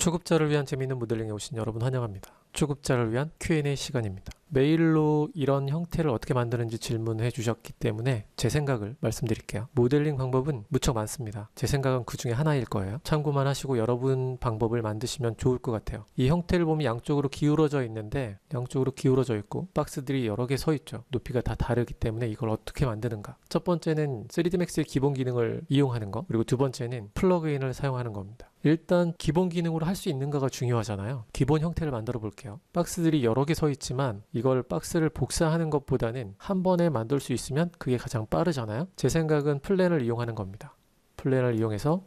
초급자를 위한 재미있는 모델링에 오신 여러분 환영합니다. 초급자를 위한 Q&A 시간입니다. 메일로 이런 형태를 어떻게 만드는지 질문해 주셨기 때문에 제 생각을 말씀드릴게요. 모델링 방법은 무척 많습니다. 제 생각은 그 중에 하나일 거예요. 참고만 하시고 여러분 방법을 만드시면 좋을 것 같아요. 이 형태를 보면 양쪽으로 기울어져 있는데 양쪽으로 기울어져 있고 박스들이 여러 개 서 있죠. 높이가 다 다르기 때문에 이걸 어떻게 만드는가. 첫 번째는 3D Max의 기본 기능을 이용하는 거 그리고 두 번째는 플러그인을 사용하는 겁니다. 일단 기본 기능으로 할 수 있는가가 중요하잖아요. 기본 형태를 만들어 볼게요. 박스들이 여러 개 서 있지만 이걸 박스를 복사하는 것보다는 한 번에 만들 수 있으면 그게 가장 빠르잖아요. 제 생각은 플랜을 이용하는 겁니다. 플랜을 이용해서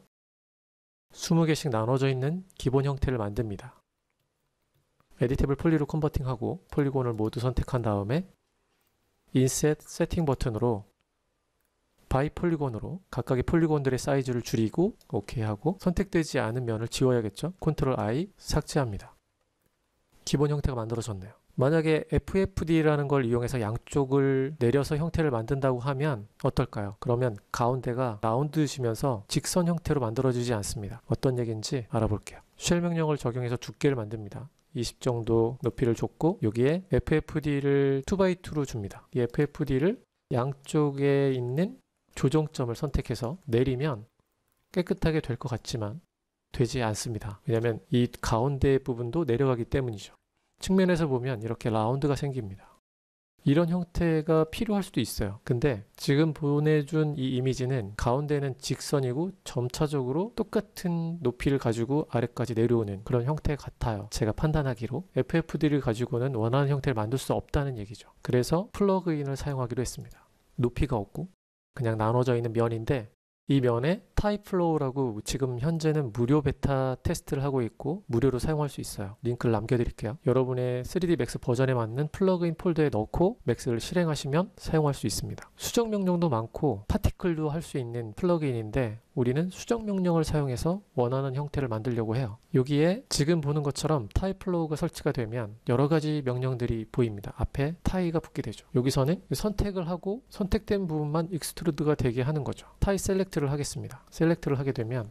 20개씩 나눠져 있는 기본 형태를 만듭니다. 에디테블 폴리로 컨버팅하고 폴리곤을 모두 선택한 다음에 인셋 세팅 버튼으로 바이 폴리곤으로 각각의 폴리곤들의 사이즈를 줄이고 OK 하고 선택되지 않은 면을 지워야겠죠. 컨트롤 I 삭제합니다. 기본 형태가 만들어졌네요. 만약에 FFD라는 걸 이용해서 양쪽을 내려서 형태를 만든다고 하면 어떨까요? 그러면 가운데가 라운드시면서 직선 형태로 만들어지지 않습니다. 어떤 얘기인지 알아볼게요. 쉘 명령을 적용해서 두께를 만듭니다. 20 정도 높이를 줬고 여기에 FFD를 2x2로 줍니다. 이 FFD를 양쪽에 있는 조정점을 선택해서 내리면 깨끗하게 될 것 같지만 되지 않습니다. 왜냐하면 이 가운데 부분도 내려가기 때문이죠. 측면에서 보면 이렇게 라운드가 생깁니다. 이런 형태가 필요할 수도 있어요. 근데 지금 보내준 이 이미지는 가운데는 직선이고 점차적으로 똑같은 높이를 가지고 아래까지 내려오는 그런 형태 같아요. 제가 판단하기로 FFD를 가지고는 원하는 형태를 만들 수 없다는 얘기죠. 그래서 플러그인을 사용하기로 했습니다. 높이가 없고 그냥 나눠져 있는 면인데 이 면에 스파이플로우라고 지금 현재는 무료 베타 테스트를 하고 있고 무료로 사용할 수 있어요. 링크를 남겨드릴게요. 여러분의 3D 맥스 버전에 맞는 플러그인 폴더에 넣고 맥스를 실행하시면 사용할 수 있습니다. 수정 명령도 많고 파티클도 할 수 있는 플러그인인데 우리는 수정 명령을 사용해서 원하는 형태를 만들려고 해요. 여기에 지금 보는 것처럼 타이플로우가 설치가 되면 여러 가지 명령들이 보입니다. 앞에 타이가 붙게 되죠. 여기서는 선택을 하고 선택된 부분만 익스트루드가 되게 하는 거죠. 타이 셀렉트를 하겠습니다. 셀렉트를 하게 되면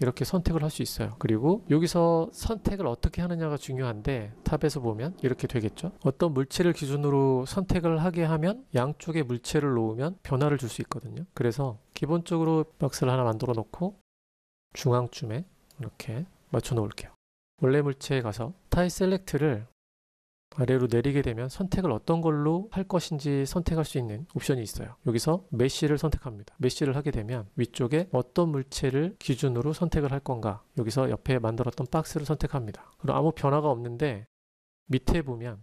이렇게 선택을 할 수 있어요 그리고 여기서 선택을 어떻게 하느냐가 중요한데 탑에서 보면 이렇게 되겠죠 어떤 물체를 기준으로 선택을 하게 하면 양쪽에 물체를 놓으면 변화를 줄 수 있거든요 그래서 기본적으로 박스를 하나 만들어 놓고 중앙쯤에 이렇게 맞춰 놓을게요 원래 물체에 가서 타이 셀렉트를 아래로 내리게 되면 선택을 어떤 걸로 할 것인지 선택할 수 있는 옵션이 있어요. 여기서 메쉬를 선택합니다. 메쉬를 하게 되면 위쪽에 어떤 물체를 기준으로 선택을 할 건가 여기서 옆에 만들었던 박스를 선택합니다. 그럼 아무 변화가 없는데 밑에 보면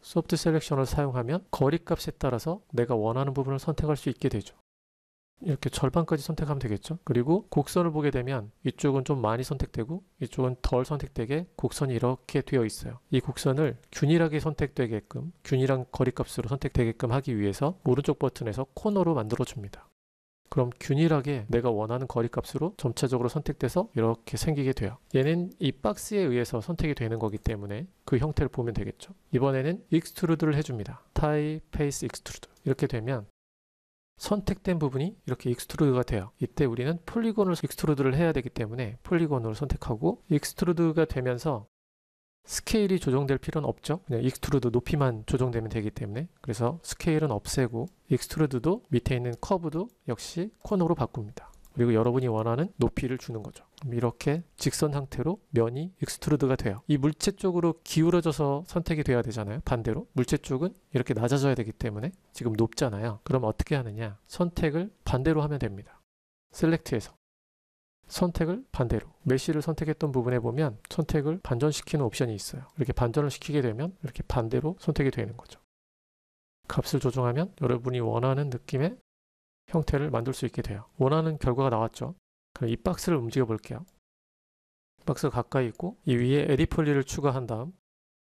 소프트 셀렉션을 사용하면 거리값에 따라서 내가 원하는 부분을 선택할 수 있게 되죠. 이렇게 절반까지 선택하면 되겠죠. 그리고 곡선을 보게 되면 이쪽은 좀 많이 선택되고 이쪽은 덜 선택되게 곡선이 이렇게 되어 있어요. 이 곡선을 균일하게 선택되게끔 균일한 거리값으로 선택되게끔 하기 위해서 오른쪽 버튼에서 코너로 만들어줍니다. 그럼 균일하게 내가 원하는 거리값으로 점차적으로 선택돼서 이렇게 생기게 돼요. 얘는 이 박스에 의해서 선택이 되는 거기 때문에 그 형태를 보면 되겠죠. 이번에는 익스트루드를 해줍니다. 타입 페이스 익스트루드 이렇게 되면 선택된 부분이 이렇게 익스트루드가 돼요. 이때 우리는 폴리곤을 익스트루드를 해야 되기 때문에 폴리곤으로 선택하고 익스트루드가 되면서 스케일이 조정될 필요는 없죠. 그냥 익스트루드 높이만 조정되면 되기 때문에 그래서 스케일은 없애고 익스트루드도 밑에 있는 커브도 역시 코너로 바꿉니다. 그리고 여러분이 원하는 높이를 주는 거죠. 이렇게 직선 상태로 면이 익스트루드가 돼요. 이 물체 쪽으로 기울어져서 선택이 돼야 되잖아요. 반대로 물체 쪽은 이렇게 낮아져야 되기 때문에 지금 높잖아요. 그럼 어떻게 하느냐? 선택을 반대로 하면 됩니다. 셀렉트에서 선택을 반대로 메쉬를 선택했던 부분에 보면 선택을 반전시키는 옵션이 있어요. 이렇게 반전을 시키게 되면 이렇게 반대로 선택이 되는 거죠. 값을 조정하면 여러분이 원하는 느낌의 형태를 만들 수 있게 돼요. 원하는 결과가 나왔죠. 그럼 이 박스를 움직여 볼게요. 박스가 가까이 있고 이 위에 에디폴리를 추가한 다음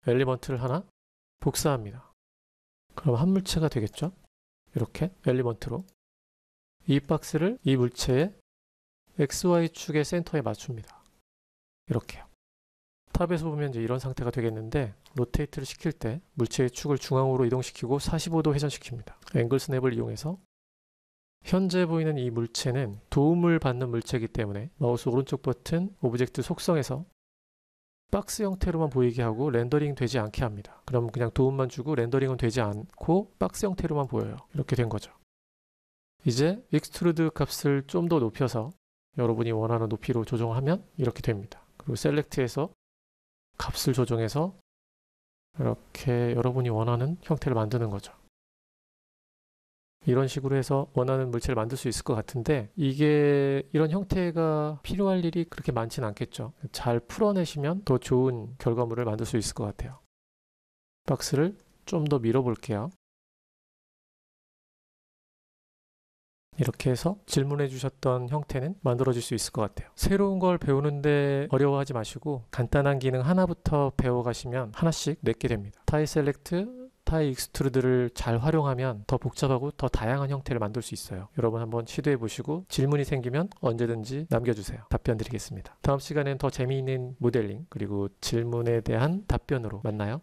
엘리먼트를 하나 복사합니다. 그럼 한 물체가 되겠죠? 이렇게 엘리먼트로 이 박스를 이 물체의 XY축의 센터에 맞춥니다. 이렇게요. 탑에서 보면 이제 이런 상태가 되겠는데 로테이트를 시킬 때 물체의 축을 중앙으로 이동시키고 45도 회전시킵니다. 앵글 스냅을 이용해서 현재 보이는 이 물체는 도움을 받는 물체이기 때문에 마우스 오른쪽 버튼 오브젝트 속성에서 박스 형태로만 보이게 하고 렌더링 되지 않게 합니다. 그럼 그냥 도움만 주고 렌더링은 되지 않고 박스 형태로만 보여요. 이렇게 된 거죠. 이제 익스트루드 값을 좀 더 높여서 여러분이 원하는 높이로 조정하면 이렇게 됩니다. 그리고 셀렉트에서 값을 조정해서 이렇게 여러분이 원하는 형태를 만드는 거죠. 이런 식으로 해서 원하는 물체를 만들 수 있을 것 같은데 이게 이런 형태가 필요할 일이 그렇게 많진 않겠죠. 잘 풀어내시면 더 좋은 결과물을 만들 수 있을 것 같아요. 박스를 좀 더 밀어볼게요. 이렇게 해서 질문해 주셨던 형태는 만들어질 수 있을 것 같아요. 새로운 걸 배우는데 어려워하지 마시고 간단한 기능 하나부터 배워가시면 하나씩 냈게 됩니다. 타이 셀렉트 타이 익스트루드를 잘 활용하면 더 복잡하고 더 다양한 형태를 만들 수 있어요. 여러분 한번 시도해 보시고 질문이 생기면 언제든지 남겨주세요. 답변 드리겠습니다. 다음 시간엔 더 재미있는 모델링 그리고 질문에 대한 답변으로 만나요.